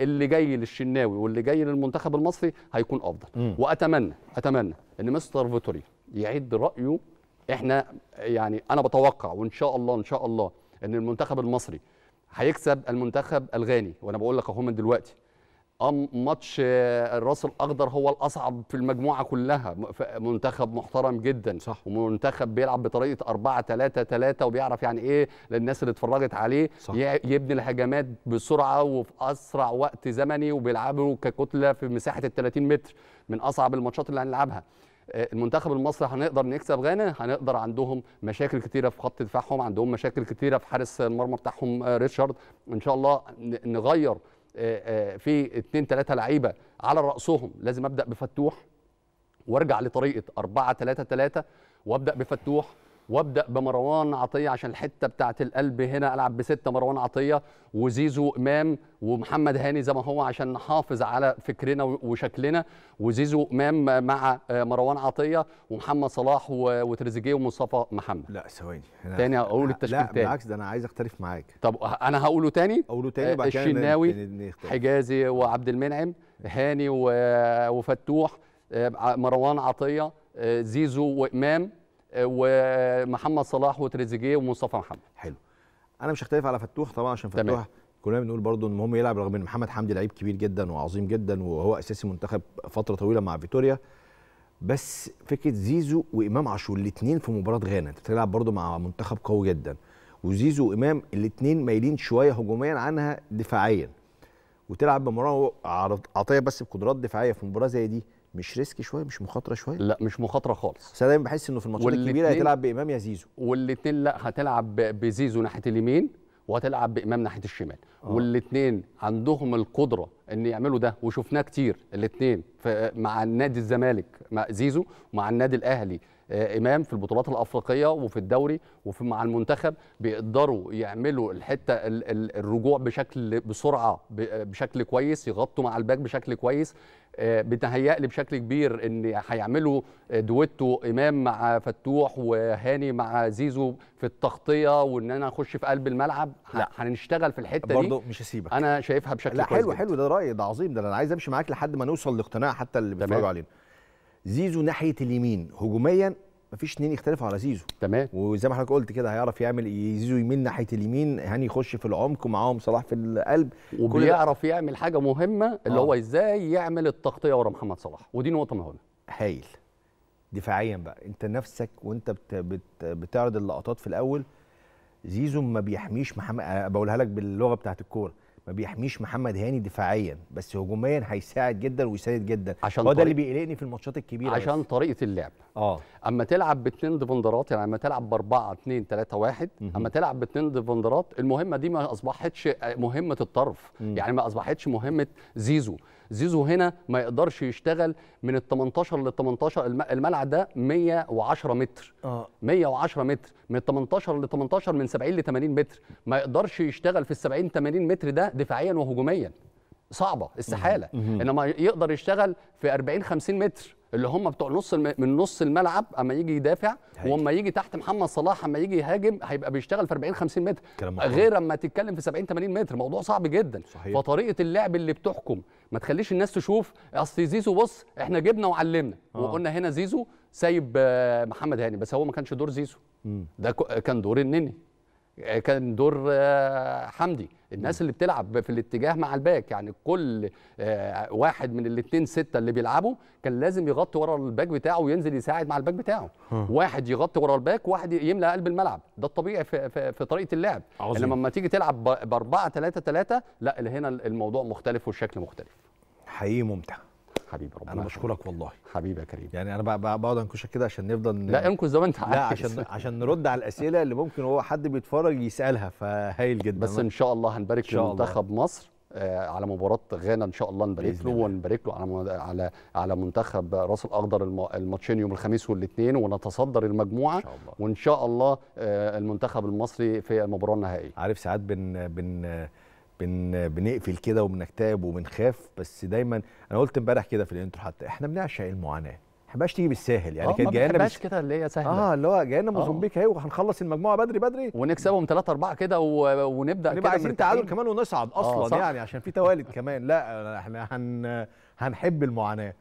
اللي جاي للشناوي واللي جاي للمنتخب المصري هيكون افضل م. واتمنى اتمنى ان مستر فيتوري يعيد رايه احنا يعني انا بتوقع وان شاء الله ان شاء الله ان المنتخب المصري هيكسب المنتخب الغاني وانا بقول لك اهو من دلوقتي ماتش آه، الراس الاخضر هو الاصعب في المجموعه كلها منتخب محترم جدا صح ومنتخب بيلعب بطريقه 4 3 3 وبيعرف يعني ايه للناس اللي اتفرجت عليه صح. يبني الهجمات بسرعه وفي اسرع وقت زمني وبيلعبوا ككتله في مساحه ال 30 متر من اصعب الماتشات اللي هنلعبها آه، المنتخب المصري هنقدر نكسب غانا هنقدر عندهم مشاكل كتيره في خط دفاعهم عندهم مشاكل كتيره في حارس المرمى بتاعهم آه، ريتشارد ان شاء الله نغير آه، آه، في اثنين ثلاثه لعيبه على راسهم لازم ابدا بفتوح وارجع لطريقه 4 3 3 وابدا بفتوح وابدا بمروان عطيه عشان الحته بتاعه القلب هنا العب بسته مروان عطيه وزيزو امام ومحمد هاني زي ما هو عشان نحافظ على فكرنا وشكلنا وزيزو امام مع مروان عطيه ومحمد صلاح وتريزيجيه ومصطفى محمد لا ثواني تاني اقول التشكيل تاني لا بالعكس ده انا عايز اختلف معاك طب انا هقوله تاني اقوله تاني وبعد كده آه، الشناوي حجازي وعبد المنعم هاني وفتوح آه، مروان عطيه آه، زيزو وامام ومحمد صلاح وتريزيجيه ومصطفى محمد حلو انا مش هختلف على فتوح طبعا عشان فتوح تمام. كلنا بنقول برضو ان المهم يلعب رغم ان محمد حمدي لعيب كبير جدا وعظيم جدا وهو اساسي منتخب فتره طويله مع فيتوريا بس فكره زيزو وامام عاشور الاثنين في مباراه غانا انت بتلعب برضو مع منتخب قوي جدا وزيزو وامام الاثنين مايلين شويه هجوميا عنها دفاعيا وتلعب بمروان عطيه بس بقدرات دفاعيه في مباراه زي دي مش ريسكي شويه مش مخاطره شويه لا مش مخاطره خالص بس انا دايما بحس انه في الماتشات الكبيره هتلعب بامام يا زيزو والاثنين لا هتلعب بزيزو ناحيه اليمين وهتلعب بامام ناحيه الشمال آه. والاثنين عندهم القدره ان يعملوا ده وشفناه كتير الاثنين مع نادي الزمالك مع زيزو ومع النادي الاهلي آه، امام في البطولات الافريقيه وفي الدوري وفي مع المنتخب بيقدروا يعملوا الحته الرجوع بشكل بسرعه بشكل كويس يغطوا مع الباك بشكل كويس آه، بتهيألي بشكل كبير ان هيعملوا آه، دويتو امام مع فتوح وهاني مع زيزو في التغطيه وان انا اخش في قلب الملعب لا. هنشتغل في الحته برضو دي برضه مش هسيبك انا شايفها بشكل لا حلو حلو ده رايي ده عظيم ده انا عايز امشي معاك لحد ما نوصل لاقتناع حتى اللي بيتفرجوا علينا زيزو ناحيه اليمين هجوميا مفيش اثنين يختلفوا على زيزو تمام وزي ما حضرتك قلت كده هيعرف يعمل إيه؟ زيزو يمين ناحيه اليمين هاني يخش في العمق ومعاهم صلاح في القلب وبيعرف يعمل حاجه مهمه آه. اللي هو آه. ازاي يعمل التغطيه ورا محمد صلاح ودي نقطه مهمه هايل دفاعيا بقى انت نفسك وانت بت بت بتعرض اللقطات في الاول زيزو ما بيحميش محمد بقولها لك باللغه بتاعت الكوره ما بيحميش محمد هاني دفاعيا بس هجوميا هيساعد جدا ويساند جدا عشان هو ده اللي بيقلقني في الماتشات الكبيره عشان بس. طريقه اللعب اه اما تلعب باثنين ديفندرات يعني اما تلعب باربعه اثنين ثلاثه واحد اما تلعب باثنين ديفندرات المهمه دي ما اصبحتش مهمه الطرف م. يعني ما اصبحتش مهمه زيزو زيزو هنا ما يقدرش يشتغل من ال 18 لل 18 الملعب ده 110 متر اه 110 متر من ال 18 لل 18 من 70 ل 80 متر ما يقدرش يشتغل في ال 70 80 متر ده دفاعيا وهجوميا صعبه استحاله انما يقدر يشتغل في 40 50 متر اللي هم بتوع نص الم... من نص الملعب اما يجي يدافع واما يجي تحت محمد صلاح اما يجي يهاجم هيبقى بيشتغل في 40 50 متر غير اما تتكلم في 70 80 متر موضوع صعب جدا صحيح. فطريقه اللعب اللي بتحكم ما تخليش الناس تشوف اصل زيزو بص احنا جبنا وعلمنا آه. وقلنا هنا زيزو سايب آه، محمد هاني بس هو ما كانش دور زيزو ده كان دور النني كان دور آه، حمدي الناس اللي بتلعب في الاتجاه مع الباك يعني كل آه، واحد من الاثنين سته اللي بيلعبوا كان لازم يغطي ورا الباك بتاعه وينزل يساعد مع الباك بتاعه واحد يغطي ورا الباك واحد يملى قلب الملعب ده الطبيعي في, في, في طريقه اللعب عظيم. لما لما تيجي تلعب ب 4 3 3 لا هنا الموضوع مختلف والشكل مختلف حقيقي ممتع حبيبي ربنا انا بشكرك والله حبيبي يا كريم يعني انا بقعد انكشك كده عشان نفضل لا انكش زي ما انت عايز لا عشان عشان نرد على الاسئله اللي ممكن هو حد بيتفرج يسالها فهايل جدا بس ان شاء الله هنبارك لمنتخب مصر آه، على مباراه غانا ان شاء الله نبارك له ونبارك له على على على منتخب راس الاخضر الماتشين يوم الخميس والاثنين ونتصدر المجموعه إن شاء الله. وان شاء الله آه، المنتخب المصري في المباراه النهائيه عارف ساعات بن بن بن بنقفل كده وبنكتئب وبنخاف بس دايما انا قلت امبارح كده في الانترو حتى احنا بنعشق المعاناه بحبهاش تيجي بالساهل يعني آه، كانت جايه لنا بقاش كده اللي هي سهله اه اللي هو جايه لنا آه. اهي وهنخلص المجموعه بدري بدري ونكسبهم 3 4 كده و... ونبدا كده نبقى عايزين تعادل كمان ونصعد اصلا آه، يعني عشان في توالد كمان لا احنا هن... هنحب المعاناه